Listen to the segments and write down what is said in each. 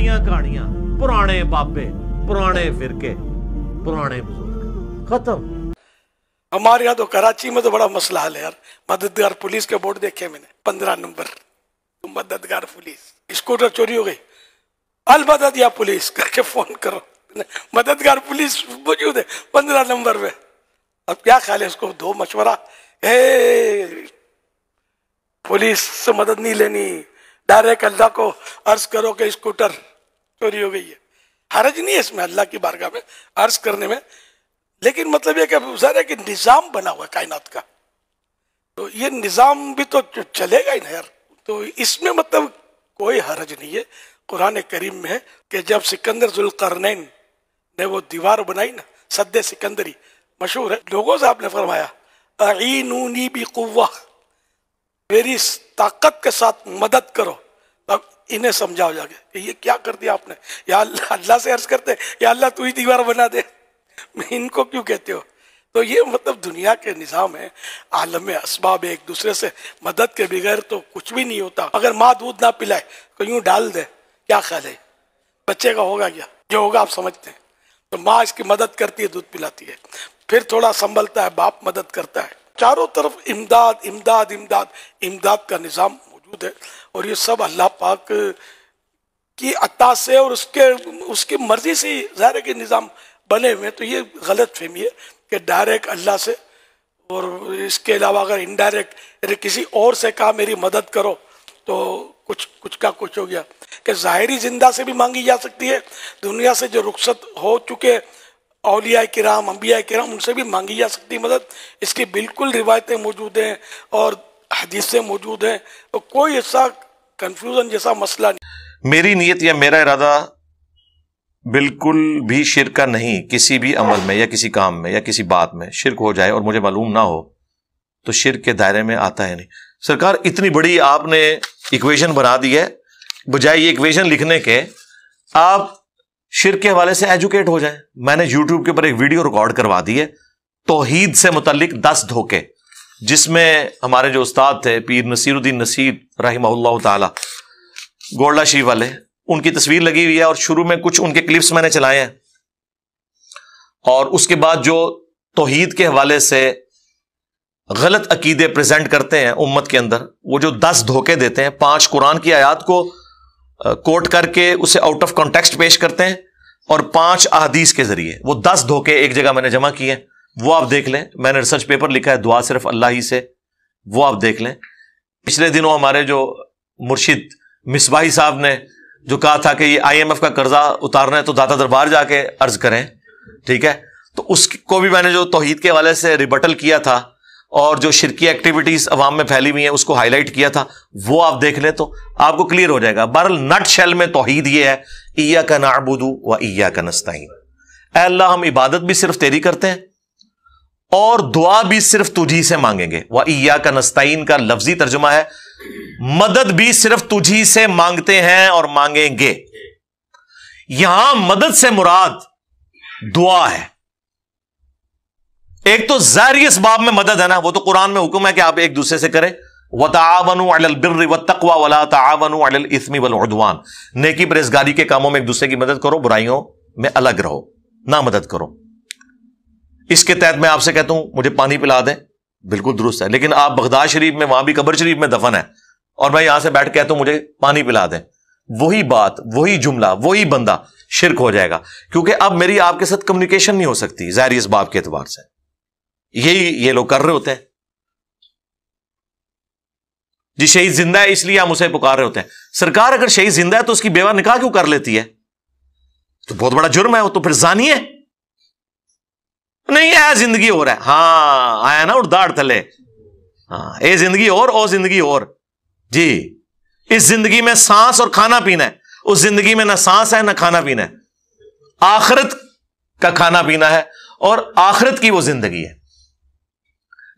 ਪੁਰਾਣੀਆਂ ਕਹਾਣੀਆਂ पुराने बाबे पुराने फिरके पुराने बुजुर्ग खत्म हमारे यहाँ तो कराची में तो बड़ा मसला हाल है यार मददगार पुलिस के बोर्ड देखे मैंने पंद्रह नंबर तो मददगार पुलिस स्कूटर तो चोरी हो गई अलमदद या पुलिस करके फोन करो मददगार पुलिस मौजूद है पंद्रह नंबर में अब क्या ख्याल है उसको दो मशवरा हे पुलिस से मदद नहीं लेनी डायरेक्ट अल्लाह को अर्ज करो कि स्कूटर चोरी हो गई है हरज नहीं है इसमें अल्लाह की बारगाह में अर्ज करने में लेकिन मतलब यह कि है कि निज़ाम बना हुआ है कायनात का तो ये निज़ाम भी तो चलेगा ही ना यार तो इसमें मतलब कोई हरज नहीं है कुरान करीम में कि जब सिकंदर जुलकरनैन ने वो दीवार बनाई ना सद सिकंदरी मशहूर है लोगों से आपने फरमाया भी मेरी ताकत के साथ मदद करो अब इन्हें समझाओ जाके ये क्या कर दिया आपने या अल्लाह से अर्ज करते या अल्लाह तू ही दीवार बना दे इनको क्यों कहते हो तो ये मतलब दुनिया के निज़ाम है आलम इसबाब एक दूसरे से मदद के बगैर तो कुछ भी नहीं होता अगर माँ दूध ना पिलाए तो यूँ डाल दे क्या ख्याल है बच्चे का होगा क्या जो होगा आप समझते हैं तो माँ इसकी मदद करती है दूध पिलाती है फिर थोड़ा संभलता है बाप मदद करता है चारों तरफ इमदाद इमदाद इमदाद इमदाद का निज़ाम मौजूद है और ये सब अल्लाह पाक की अता से और उसके उसकी मर्जी से ज़ाहिर के निज़ाम बने हुए हैं तो ये गलत फहमी है कि डायरेक्ट अल्लाह से और इसके अलावा अगर इनडायरेक्ट अरे किसी और से कहा मेरी मदद करो तो कुछ कुछ का कुछ हो गया कि ज़ाहरी जिंदा से भी मांगी जा सकती है दुनिया से जो रुख्सत हो चुके अलिया कराम अम्बिया कराम उनसे भी मांगी जा सकती है मदद इसकी बिल्कुल रिवायतें मौजूद हैं और हदीसें मौजूद हैं और कोई ऐसा कन्फ्यूजन जैसा मसला नहीं मेरी नीयत या मेरा इरादा बिल्कुल भी शिर का नहीं किसी भी अमल में या किसी काम में या किसी बात में शिरक हो जाए और मुझे मालूम ना हो तो शिर के दायरे में आता है नहीं सरकार इतनी बड़ी आपने इक्वेशन बना दी है बजाय ये इक्वेशन लिखने के आप शिर के हवाले से एजुकेट हो जाए मैंने यूट्यूब के ऊपर एक वीडियो रिकॉर्ड करवा दी है तोहीद से मुतलिक दस धोखे जिसमें हमारे जो उस्ताद थे पीर नसीरुद्दीन नसीर रही ताला गोल्डा शी वाले उनकी तस्वीर लगी हुई है और शुरू में कुछ उनके क्लिप्स मैंने चलाए हैं और उसके बाद जो तोहीद के हवाले से गलत अकीदे प्रेजेंट करते हैं उम्मत के अंदर वो जो दस धोखे देते हैं पांच कुरान की आयात को कोट करके उसे आउट ऑफ कॉन्टेक्स्ट पेश करते हैं और पांच अहदीस के जरिए वो दस धोखे एक जगह मैंने जमा किए हैं वो आप देख लें मैंने रिसर्च पेपर लिखा है दुआ सिर्फ अल्लाह ही से वो आप देख लें पिछले दिनों हमारे जो मुर्शिद मिसबाही साहब ने जो कहा था कि ये आईएमएफ का कर्जा उतारना है तो दाता दरबार जाके अर्ज करें ठीक है तो उसको भी मैंने जो तोहहीद के हवाले से रिबटल किया था और जो शिरकी एक्टिविटीज अवाम में फैली हुई है उसको हाईलाइट किया था वो आप देख लें तो आपको क्लियर हो जाएगा बहरल नट शैल में तोहहीद ये है ईया का नाबुदू व ईया का नस्ताइन अल्लाह हम इबादत भी सिर्फ तेरी करते हैं और दुआ भी सिर्फ तुझी से मांगेंगे वह ईया का नस्ताइन का लफ्जी तर्जुमा है मदद भी सिर्फ तुझी से मांगते हैं और मांगेंगे यहां मदद से मुराद दुआ है एक तो जाहरी इस बाब में मदद है ना वो तो कुरान में हुक्म है कि आप एक दूसरे से करें वतावनु अल बिर्र व तकवा वाला तावन अल इसमी वल उदवान नेकी परहेजगारी के कामों में एक दूसरे की मदद करो बुराइयों में अलग रहो ना मदद करो इसके तहत मैं आपसे कहता हूं मुझे पानी पिला दें बिल्कुल दुरुस्त है लेकिन आप बगदाद शरीफ में वहां भी कबर शरीफ में दफन है और मैं यहां से बैठ कहता हूं मुझे पानी पिला दें वही बात वही जुमला वही बंदा शिरक हो जाएगा क्योंकि अब मेरी आपके साथ कम्युनिकेशन नहीं हो सकती जाहिर इस बाब के एतबार से यही ये लोग कर रहे होते हैं जी शहीद जिंदा है इसलिए हम उसे पुकार रहे होते हैं सरकार अगर शहीद जिंदा है तो उसकी बेवा निकाह क्यों कर लेती है तो बहुत बड़ा जुर्म है वो तो फिर जानिए नहीं यह जिंदगी और है हाँ आया ना उड़दाड़ थले हाँ ये जिंदगी और ओ जिंदगी और जी इस जिंदगी में सांस और खाना पीना है उस जिंदगी में ना सांस है ना खाना पीना है आखिरत का खाना पीना है और आखिरत की वो जिंदगी है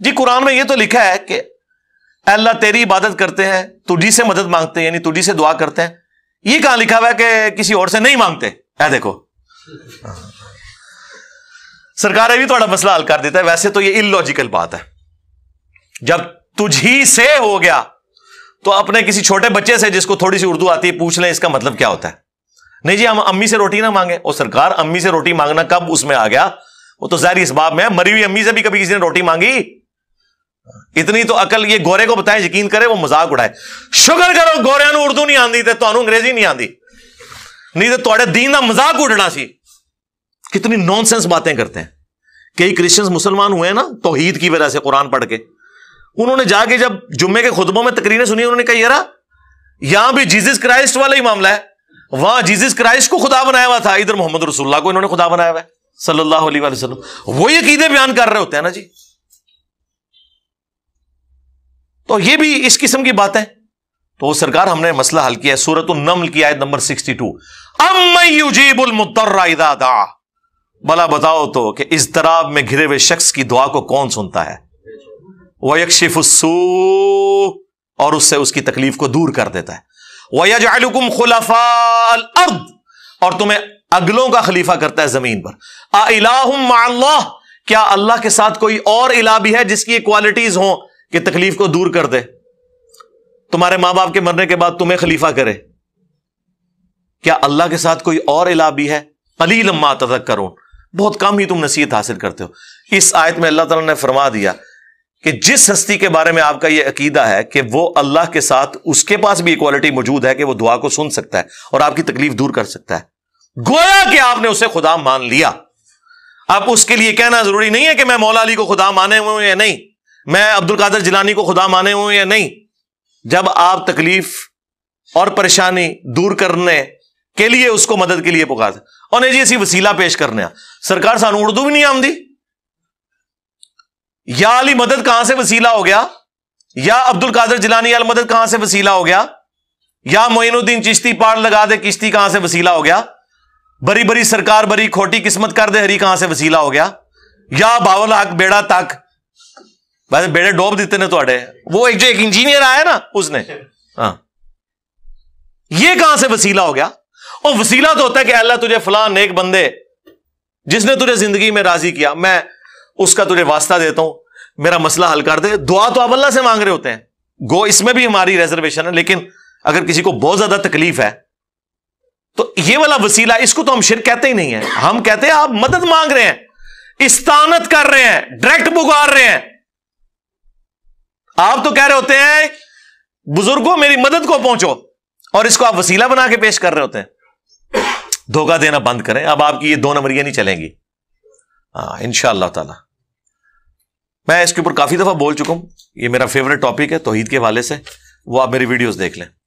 जी कुरान में ये तो लिखा है कि अल्लाह तेरी इबादत करते हैं तुझी से मदद मांगते हैं यानी तुझी से दुआ करते हैं ये कहां लिखा हुआ है कि किसी और से नहीं मांगते है देखो सरकार भी थोड़ा मसला हल कर देता है वैसे तो ये इलॉजिकल बात है जब तुझी से हो गया तो अपने किसी छोटे बच्चे से जिसको थोड़ी सी उर्दू आती है पूछ ले इसका मतलब क्या होता है नहीं जी हम अम्मी से रोटी ना मांगे और सरकार अम्मी से रोटी मांगना कब उसमें आ गया वो तो जहरी इस बाब में मरी हुई अम्मी से भी कभी किसी ने रोटी मांगी इतनी तो अकल ये गोरे को बताए यकीन करे वो मजाक उड़ाए शुगर करो गोरिया उर्दू नहीं आती तो अंग्रेजी नहीं आती नहीं तो दीन का मजाक उड़ना सी कितनी सेंस बातें करते हैं कई क्रिश्चियंस मुसलमान हुए ना ईद की वजह से कुरान पढ़ के उन्होंने जाके जब जुम्मे के खुतबों में तकरीरें सुनी उन्होंने कहा यारा यहां भी जीसस क्राइस्ट वाला ही मामला है वहां जीसस क्राइस्ट को खुदा बनाया हुआ था इधर मोहम्मद रसुल्ला को इन्होंने खुदा बनाया हुआ है सल्लल्लाहु अलैहि वसल्लम वो बयान कर रहे होते हैं ना जी तो ये भी इस किस्म की बात है तो सरकार हमने मसला हल किया सूरत नमल की आयत नंबर सिक्सटी टू अमजीबुल मुतर्रा भला बताओ तो कि इस तराब में घिरे हुए शख्स की दुआ को कौन सुनता है वयकशिफ और उससे उसकी तकलीफ को दूर कर देता है वयजालुकुम खुलफाल अर्द और तुम्हें अगलों का खलीफा करता है जमीन पर अल्लाह क्या अल्लाह के साथ कोई और इला भी है जिसकी क्वालिटीज हो कि तकलीफ को दूर कर दे तुम्हारे मां बाप के मरने के बाद तुम्हें खलीफा करे क्या अल्लाह के साथ कोई और इला भी है अली लम्मा तजक करूँ बहुत कम ही तुम नसीहत हासिल करते हो इस आयत में अल्लाह ताला ने फरमा दिया कि जिस हस्ती के बारे में आपका यह अकीदा है कि वो अल्लाह के साथ उसके पास भी क्वालिटी मौजूद है कि वो दुआ को सुन सकता है और आपकी तकलीफ दूर कर सकता है गोया कि आपने उसे खुदा मान लिया आप उसके लिए कहना जरूरी नहीं है कि मैं मौला अली को खुदा माने हुए या नहीं मैं अब्दुल कादर जिलानी को खुदा माने हुए या नहीं जब आप तकलीफ और परेशानी दूर करने के लिए उसको मदद के लिए पुकार और नहीं जी ਵਸੀਲਾ वसीला पेश करने सरकार ਸਾਨੂੰ भी नहीं आती या अली मदद कहां से वसीला हो गया या अब्दुल कादर जिलानी अल मदद कहां से वसीला हो गया या मोइनुद्दीन चिश्ती पार लगा दे किश्ती कहां से वसीला हो गया बड़ी बड़ी सरकार बरी खोटी किस्मत कर दे हरी कहां से वसीला हो गया या बावल हक बेड़ा तक वैसे बेड़े डोब देते ने थोड़े वो एक जो एक इंजीनियर आया ना उसने हाँ ये कहां से वसीला हो गया और वसीला तो होता है कि अल्लाह तुझे फला नेक बंदे जिसने तुझे जिंदगी में राजी किया मैं उसका तुझे वास्ता देता हूं मेरा मसला हल कर दे दुआ तो आप अल्लाह से मांग रहे होते हैं गो इसमें भी हमारी रिजर्वेशन है लेकिन अगर किसी को बहुत ज्यादा तकलीफ है तो ये वाला वसीला इसको तो हम शिर कहते ही नहीं है हम कहते हैं आप मदद मांग रहे हैं इस्तानत कर रहे हैं डायरेक्ट पुकार रहे हैं आप तो कह रहे होते हैं बुजुर्गों मेरी मदद को पहुंचो और इसको आप वसीला बना के पेश कर रहे होते हैं धोखा देना बंद करें अब आपकी ये दो नंबरियां नहीं चलेंगी हाँ इनशाला तला मैं इसके ऊपर काफ़ी दफ़ा बोल चुका हूं ये मेरा फेवरेट टॉपिक है तोहहीद के हवाले से वो आप मेरी वीडियोस देख लें